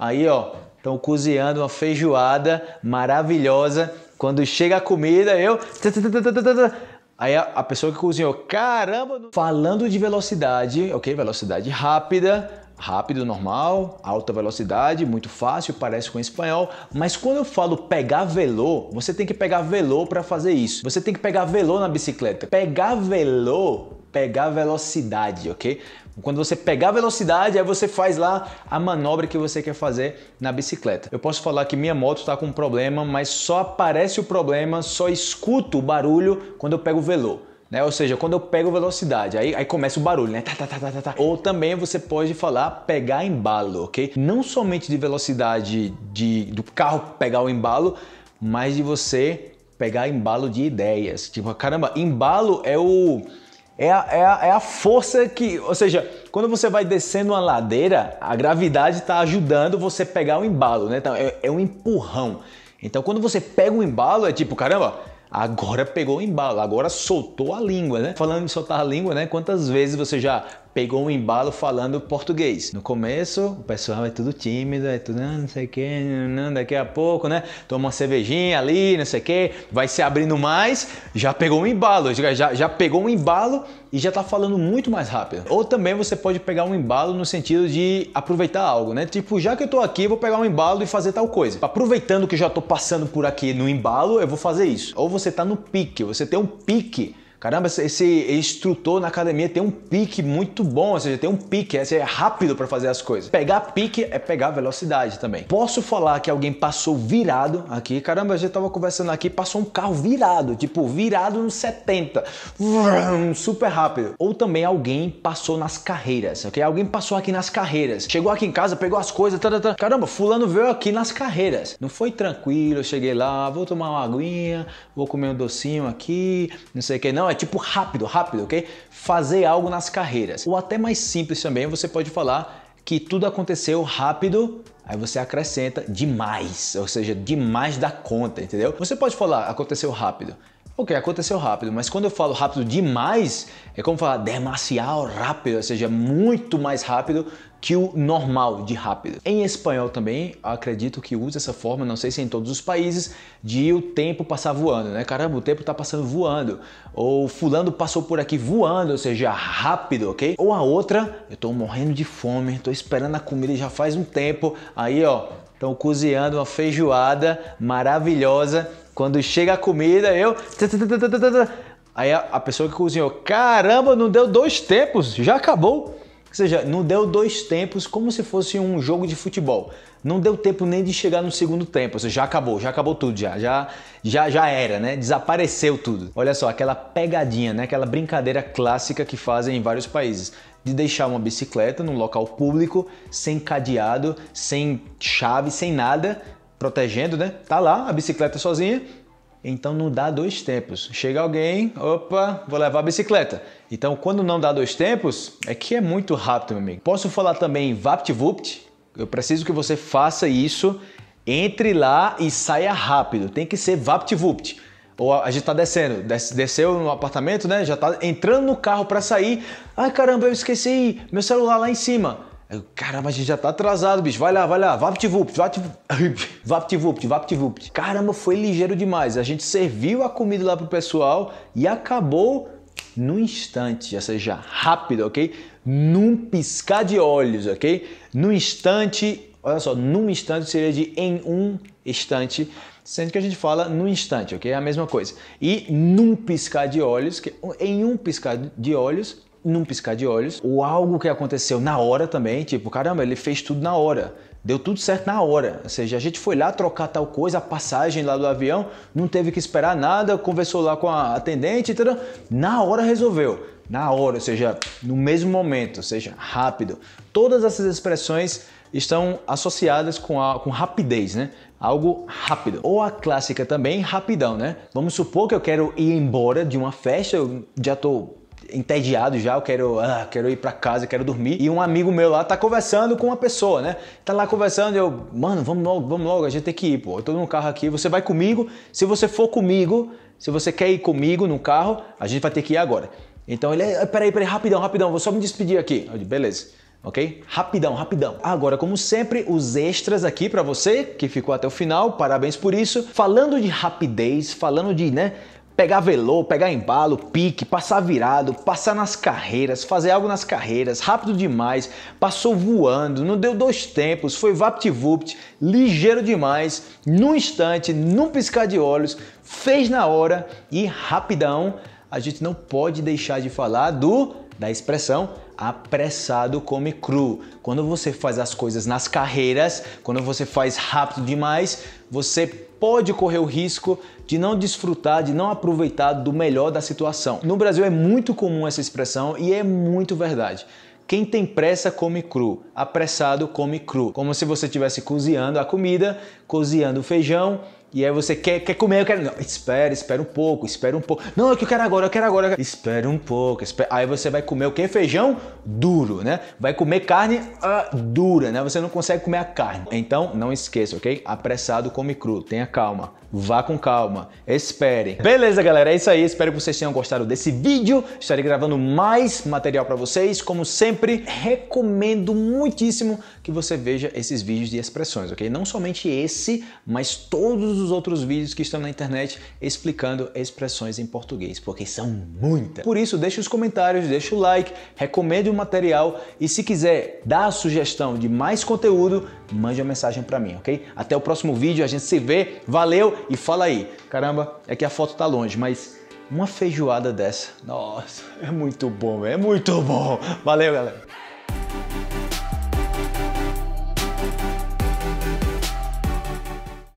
Aí, ó, estão cozinhando uma feijoada maravilhosa. Quando chega a comida, eu. Aí a, pessoa que cozinhou, caramba! Falando de velocidade, ok? Velocidade rápida, rápido, normal, alta velocidade, muito fácil, parece com espanhol, mas quando eu falo pegar velô, você tem que pegar velô para fazer isso. Você tem que pegar velô na bicicleta. Pegar velô pegar velocidade, ok? Quando você pegar velocidade, aí você faz lá a manobra que você quer fazer na bicicleta. Eu posso falar que minha moto está com um problema, mas só aparece o problema, só escuto o barulho quando eu pego o velo. Né? Ou seja, quando eu pego velocidade, aí, aí começa o barulho, né? Tá, tá, tá, tá, tá, Ou também você pode falar pegar embalo, ok? Não somente de velocidade de, do carro pegar o embalo, mas de você pegar embalo de ideias. Tipo, caramba, embalo é o é a, é, a, é a força que. Ou seja, quando você vai descendo uma ladeira, a gravidade está ajudando você pegar o embalo, né? Então, é, é um empurrão. Então, quando você pega o embalo, é tipo, caramba, agora pegou o embalo, agora soltou a língua, né? Falando em soltar a língua, né? Quantas vezes você já pegou um embalo falando português. No começo, o pessoal é tudo tímido, é tudo, ah, não sei o que, não, daqui a pouco, né? Toma uma cervejinha ali, não sei o que, vai se abrindo mais, já pegou um embalo, já, já pegou um embalo e já tá falando muito mais rápido. Ou também você pode pegar um embalo no sentido de aproveitar algo, né? Tipo, já que eu tô aqui, vou pegar um embalo e fazer tal coisa. Aproveitando que eu já tô passando por aqui no embalo, eu vou fazer isso. Ou você tá no pique, você tem um pique Caramba, esse instrutor na academia tem um pique muito bom, ou seja, tem um pique, é, é rápido para fazer as coisas. Pegar pique é pegar velocidade também. Posso falar que alguém passou virado aqui? Caramba, a gente tava conversando aqui, passou um carro virado, tipo virado nos 70, super rápido. Ou também alguém passou nas carreiras, ok? Alguém passou aqui nas carreiras, chegou aqui em casa, pegou as coisas, tá, tá, tá. caramba, fulano veio aqui nas carreiras. Não foi tranquilo, cheguei lá, vou tomar uma aguinha, vou comer um docinho aqui, não sei o que não é tipo rápido, rápido, ok? Fazer algo nas carreiras. Ou até mais simples também, você pode falar que tudo aconteceu rápido, aí você acrescenta demais, ou seja, demais da conta, entendeu? Você pode falar aconteceu rápido. Ok, aconteceu rápido, mas quando eu falo rápido demais, é como falar demasiado rápido, ou seja, muito mais rápido que o normal de rápido. Em espanhol também, acredito que usa essa forma, não sei se é em todos os países, de o tempo passar voando, né? Caramba, o tempo tá passando voando. Ou fulano passou por aqui voando, ou seja, rápido, ok? Ou a outra, eu tô morrendo de fome, tô esperando a comida já faz um tempo, aí ó, estão cozinhando uma feijoada maravilhosa. Quando chega a comida, eu. Aí a pessoa que cozinhou, caramba, não deu dois tempos, já acabou. Ou seja, não deu dois tempos como se fosse um jogo de futebol. Não deu tempo nem de chegar no segundo tempo, ou seja, já acabou, já acabou tudo, já, já, já, já era, né? Desapareceu tudo. Olha só, aquela pegadinha, né? Aquela brincadeira clássica que fazem em vários países de deixar uma bicicleta num local público, sem cadeado, sem chave, sem nada, protegendo, né? Tá lá a bicicleta sozinha então não dá dois tempos. Chega alguém, opa, vou levar a bicicleta. Então quando não dá dois tempos, é que é muito rápido, meu amigo. Posso falar também VaptVupt? Eu preciso que você faça isso, entre lá e saia rápido. Tem que ser VaptVupt. Ou a gente tá descendo, desceu no apartamento, né? Já tá entrando no carro para sair. Ai caramba, eu esqueci meu celular lá em cima eu, caramba, a gente já tá atrasado, bicho. Vai lá, vai lá. Vapt-vupt, vapt-vupt, vapt-vupt, Caramba, foi ligeiro demais. A gente serviu a comida lá pro pessoal e acabou no instante, ou seja, rápido, ok? Num piscar de olhos, ok? Num instante, olha só, num instante seria de em um instante, sendo que a gente fala num instante, ok? É a mesma coisa. E num piscar de olhos, que em um piscar de olhos num piscar de olhos, ou algo que aconteceu na hora também, tipo, caramba, ele fez tudo na hora, deu tudo certo na hora. Ou seja, a gente foi lá trocar tal coisa, a passagem lá do avião, não teve que esperar nada, conversou lá com a atendente, etc. na hora resolveu. Na hora, ou seja, no mesmo momento, ou seja, rápido. Todas essas expressões estão associadas com, a, com rapidez, né? Algo rápido. Ou a clássica também, rapidão, né? Vamos supor que eu quero ir embora de uma festa, eu já tô entediado já, eu quero, ah, quero ir para casa, quero dormir. E um amigo meu lá tá conversando com uma pessoa, né? Tá lá conversando, eu, mano, vamos logo, vamos logo, a gente tem que ir, pô. Eu tô num carro aqui, você vai comigo. Se você for comigo, se você quer ir comigo no carro, a gente vai ter que ir agora. Então ele, ah, peraí, peraí, rapidão, rapidão, vou só me despedir aqui. Eu disse, beleza. Ok? Rapidão, rapidão. Agora, como sempre, os extras aqui para você que ficou até o final, parabéns por isso. Falando de rapidez, falando de, né, pegar velô, pegar embalo, pique, passar virado, passar nas carreiras, fazer algo nas carreiras, rápido demais, passou voando, não deu dois tempos, foi vapt-vupt, ligeiro demais, num instante, num piscar de olhos, fez na hora e rapidão. A gente não pode deixar de falar do da expressão apressado come cru. Quando você faz as coisas nas carreiras, quando você faz rápido demais, você pode correr o risco de não desfrutar, de não aproveitar do melhor da situação. No Brasil é muito comum essa expressão e é muito verdade. Quem tem pressa come cru, apressado come cru. Como se você estivesse cozinhando a comida, cozinhando o feijão, e aí você quer, quer comer, eu quero. Não, espera, espera um pouco, espera um pouco. Não, é que eu quero agora, eu quero agora. Espera um pouco. Espera... Aí você vai comer o quê? Feijão duro, né? Vai comer carne ah, dura, né? Você não consegue comer a carne. Então, não esqueça, ok? Apressado come cru. Tenha calma. Vá com calma. Espere. Beleza, galera? É isso aí. Espero que vocês tenham gostado desse vídeo. Estarei gravando mais material para vocês. Como sempre, recomendo muitíssimo que você veja esses vídeos de expressões, ok? Não somente esse, mas todos os outros vídeos que estão na internet explicando expressões em português, porque são muitas. Por isso, deixe os comentários, deixe o like, recomende o material e se quiser dar a sugestão de mais conteúdo, mande uma mensagem para mim, ok? Até o próximo vídeo, a gente se vê, valeu e fala aí. Caramba, é que a foto tá longe, mas uma feijoada dessa, nossa, é muito bom, é muito bom. Valeu, galera.